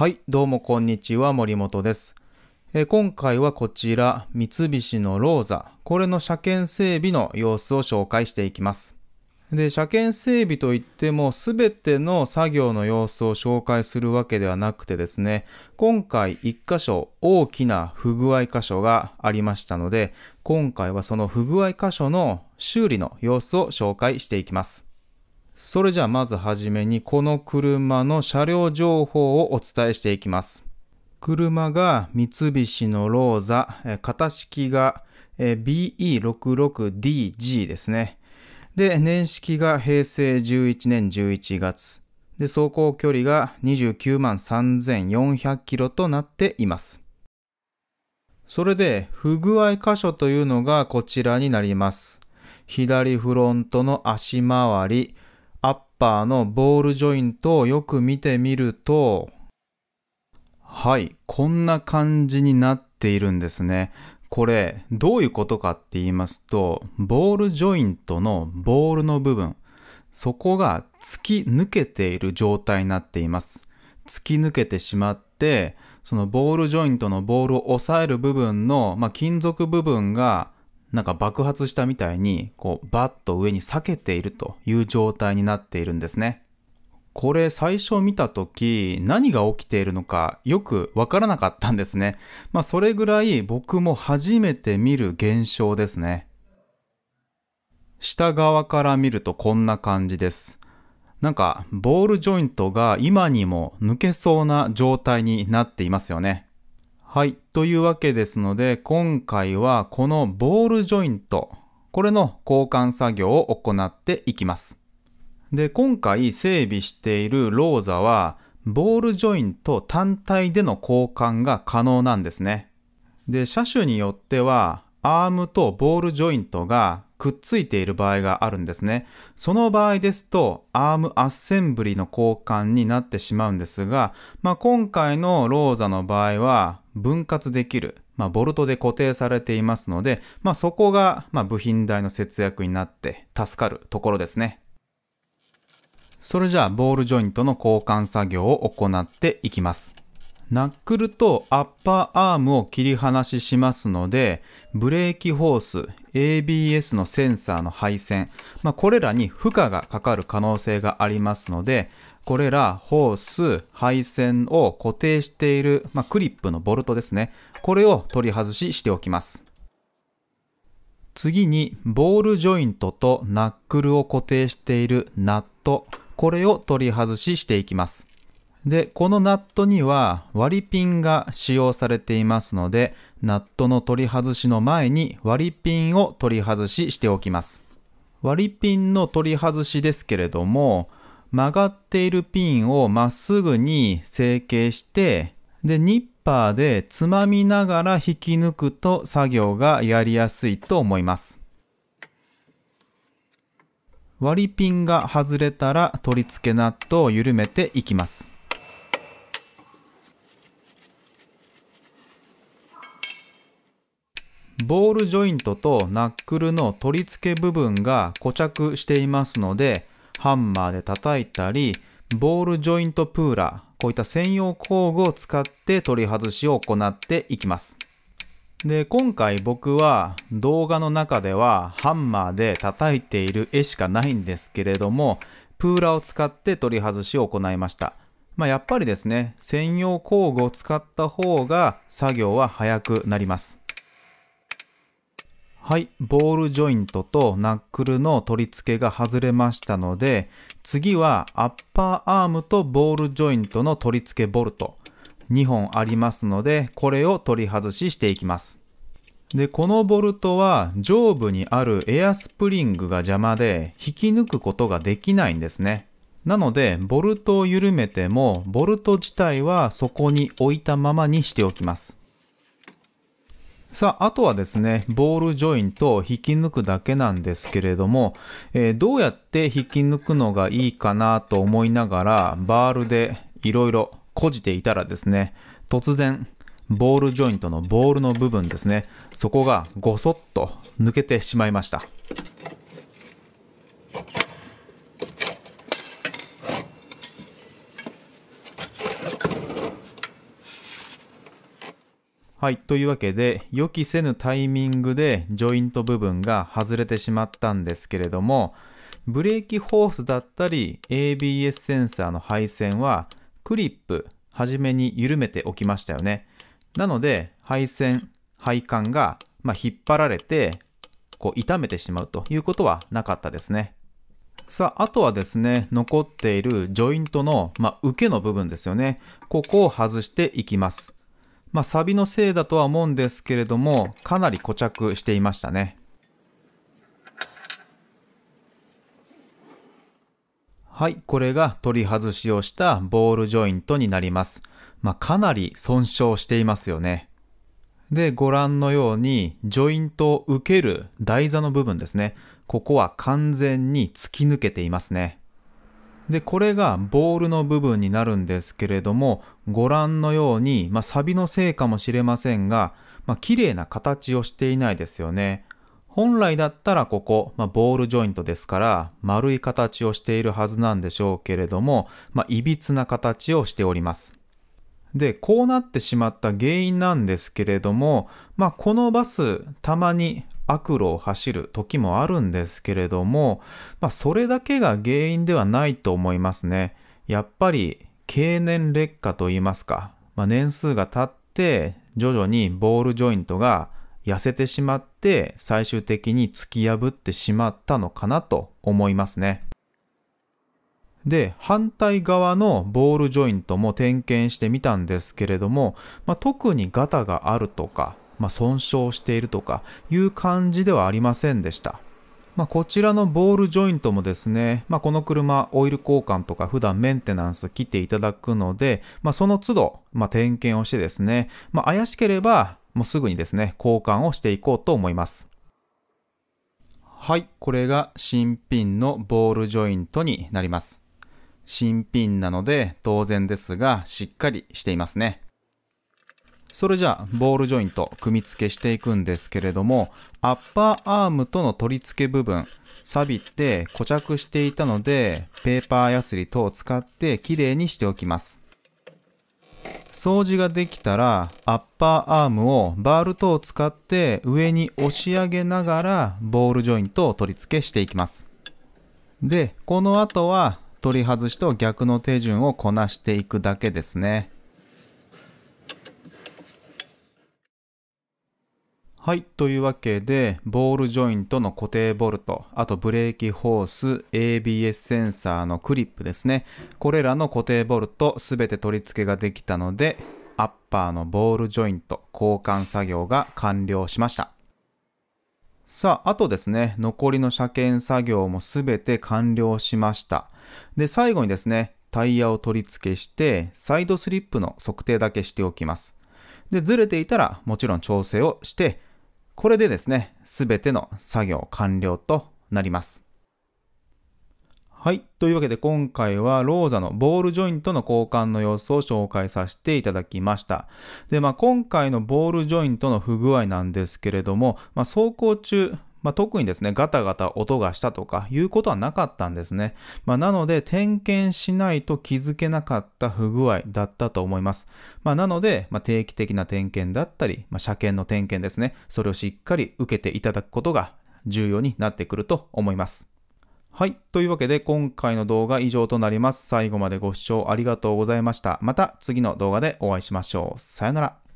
はい、どうもこんにちは、森本です。えー、今回はこちら、三菱のローザ、これの車検整備の様子を紹介していきます。で、車検整備といっても、すべての作業の様子を紹介するわけではなくてですね、今回1箇所大きな不具合箇所がありましたので、今回はその不具合箇所の修理の様子を紹介していきます。それじゃあまずはじめにこの車の車両情報をお伝えしていきます。車が三菱のローザ、型式が BE66DG ですね。で、年式が平成11年11月。で、走行距離が29万3400キロとなっています。それで、不具合箇所というのがこちらになります。左フロントの足回り、パーのボールジョイントをよく見てみると、はい、こんな感じになっているんですね。これ、どういうことかって言いますと、ボールジョイントのボールの部分、そこが突き抜けている状態になっています。突き抜けてしまって、そのボールジョイントのボールを押さえる部分の、まあ、金属部分がなんか爆発したみたいに、こう、バッと上に裂けているという状態になっているんですね。これ最初見た時何が起きているのかよくわからなかったんですね。まあそれぐらい僕も初めて見る現象ですね。下側から見るとこんな感じです。なんかボールジョイントが今にも抜けそうな状態になっていますよね。はい。というわけですので、今回はこのボールジョイント、これの交換作業を行っていきます。で、今回整備しているローザは、ボールジョイント単体での交換が可能なんですね。で、車種によっては、アームとボールジョイントがくっついている場合があるんですね。その場合ですと、アームアッセンブリの交換になってしまうんですが、まあ、今回のローザの場合は、分割できる、まあ、ボルトで固定されていますので、まあ、そこが、ま部品代の節約になって助かるところですね。それじゃあボールジョイントの交換作業を行っていきます。ナックルとアッパーアームを切り離ししますので、ブレーキホース、ABS のセンサーの配線、まあ、これらに負荷がかかる可能性がありますので、これらホース、配線を固定している、まあ、クリップのボルトですね。これを取り外ししておきます。次に、ボールジョイントとナックルを固定しているナット、これを取り外ししていきます。で、このナットには割りピンが使用されていますので、ナットの取り外しの前に割りピンを取り外ししておきます。割りピンの取り外しですけれども、曲がっているピンをまっすぐに成形して、で、ニッパーでつまみながら引き抜くと作業がやりやすいと思います。割りピンが外れたら取り付けナットを緩めていきます。ボールジョイントとナックルの取り付け部分が固着していますので、ハンマーで叩いたり、ボールジョイントプーラー、こういった専用工具を使って取り外しを行っていきます。で、今回僕は動画の中ではハンマーで叩いている絵しかないんですけれども、プーラーを使って取り外しを行いました。まあ、やっぱりですね、専用工具を使った方が作業は早くなります。はいボールジョイントとナックルの取り付けが外れましたので次はアッパーアームとボールジョイントの取り付けボルト2本ありますのでこれを取り外ししていきますでこのボルトは上部にあるエアスプリングが邪魔で引き抜くことができないんですねなのでボルトを緩めてもボルト自体はそこに置いたままにしておきますさあ、あとはですね、ボールジョイントを引き抜くだけなんですけれども、えー、どうやって引き抜くのがいいかなと思いながら、バールでいろいろこじていたらですね、突然、ボールジョイントのボールの部分ですね、そこがごそっと抜けてしまいました。はい。というわけで、予期せぬタイミングでジョイント部分が外れてしまったんですけれども、ブレーキホースだったり ABS センサーの配線はクリップ、初めに緩めておきましたよね。なので、配線、配管が、ま引っ張られて、こう痛めてしまうということはなかったですね。さあ、あとはですね、残っているジョイントの、ま受けの部分ですよね。ここを外していきます。まあ、サビのせいだとは思うんですけれども、かなり固着していましたね。はい、これが取り外しをしたボールジョイントになります。まあ、かなり損傷していますよね。で、ご覧のように、ジョイントを受ける台座の部分ですね。ここは完全に突き抜けていますね。で、これがボールの部分になるんですけれども、ご覧のように、まあ、サビのせいかもしれませんが、まあ、綺麗な形をしていないですよね。本来だったらここ、まあ、ボールジョイントですから、丸い形をしているはずなんでしょうけれども、まあ、いびつな形をしております。で、こうなってしまった原因なんですけれども、まあ、このバス、たまに悪路を走る時もあるんですけれども、まあ、それだけが原因ではないと思いますね。やっぱり経年劣化といいますか、まあ、年数が経って徐々にボールジョイントが痩せてしまって最終的に突き破ってしまったのかなと思いますね。で反対側のボールジョイントも点検してみたんですけれども、まあ、特にガタがあるとかまあ、損傷しているとかいう感じではありませんでした。まあ、こちらのボールジョイントもですね、まあ、この車オイル交換とか普段メンテナンス来ていただくので、まあ、その都度、ま点検をしてですね、ま怪しければもうすぐにですね交換をしていこうと思いますはいこれが新品のボールジョイントになります新品なので当然ですがしっかりしていますねそれじゃあボールジョイント組み付けしていくんですけれどもアッパーアームとの取り付け部分錆びて固着していたのでペーパーヤスリ等を使ってきれいにしておきます掃除ができたらアッパーアームをバール等を使って上に押し上げながらボールジョイントを取り付けしていきますでこの後は取り外しと逆の手順をこなしていくだけですねはい。というわけで、ボールジョイントの固定ボルト、あとブレーキホース、ABS センサーのクリップですね。これらの固定ボルト、すべて取り付けができたので、アッパーのボールジョイント交換作業が完了しました。さあ、あとですね、残りの車検作業もすべて完了しました。で、最後にですね、タイヤを取り付けして、サイドスリップの測定だけしておきます。で、ずれていたらもちろん調整をして、これでですね、すべての作業完了となります。はい。というわけで今回はローザのボールジョイントの交換の様子を紹介させていただきました。で、まあ今回のボールジョイントの不具合なんですけれども、まあ走行中、まあ、特にですね、ガタガタ音がしたとかいうことはなかったんですね。まあ、なので、点検しないと気づけなかった不具合だったと思います。まあ、なので、ま定期的な点検だったり、ま車検の点検ですね、それをしっかり受けていただくことが重要になってくると思います。はい。というわけで今回の動画以上となります。最後までご視聴ありがとうございました。また次の動画でお会いしましょう。さよなら。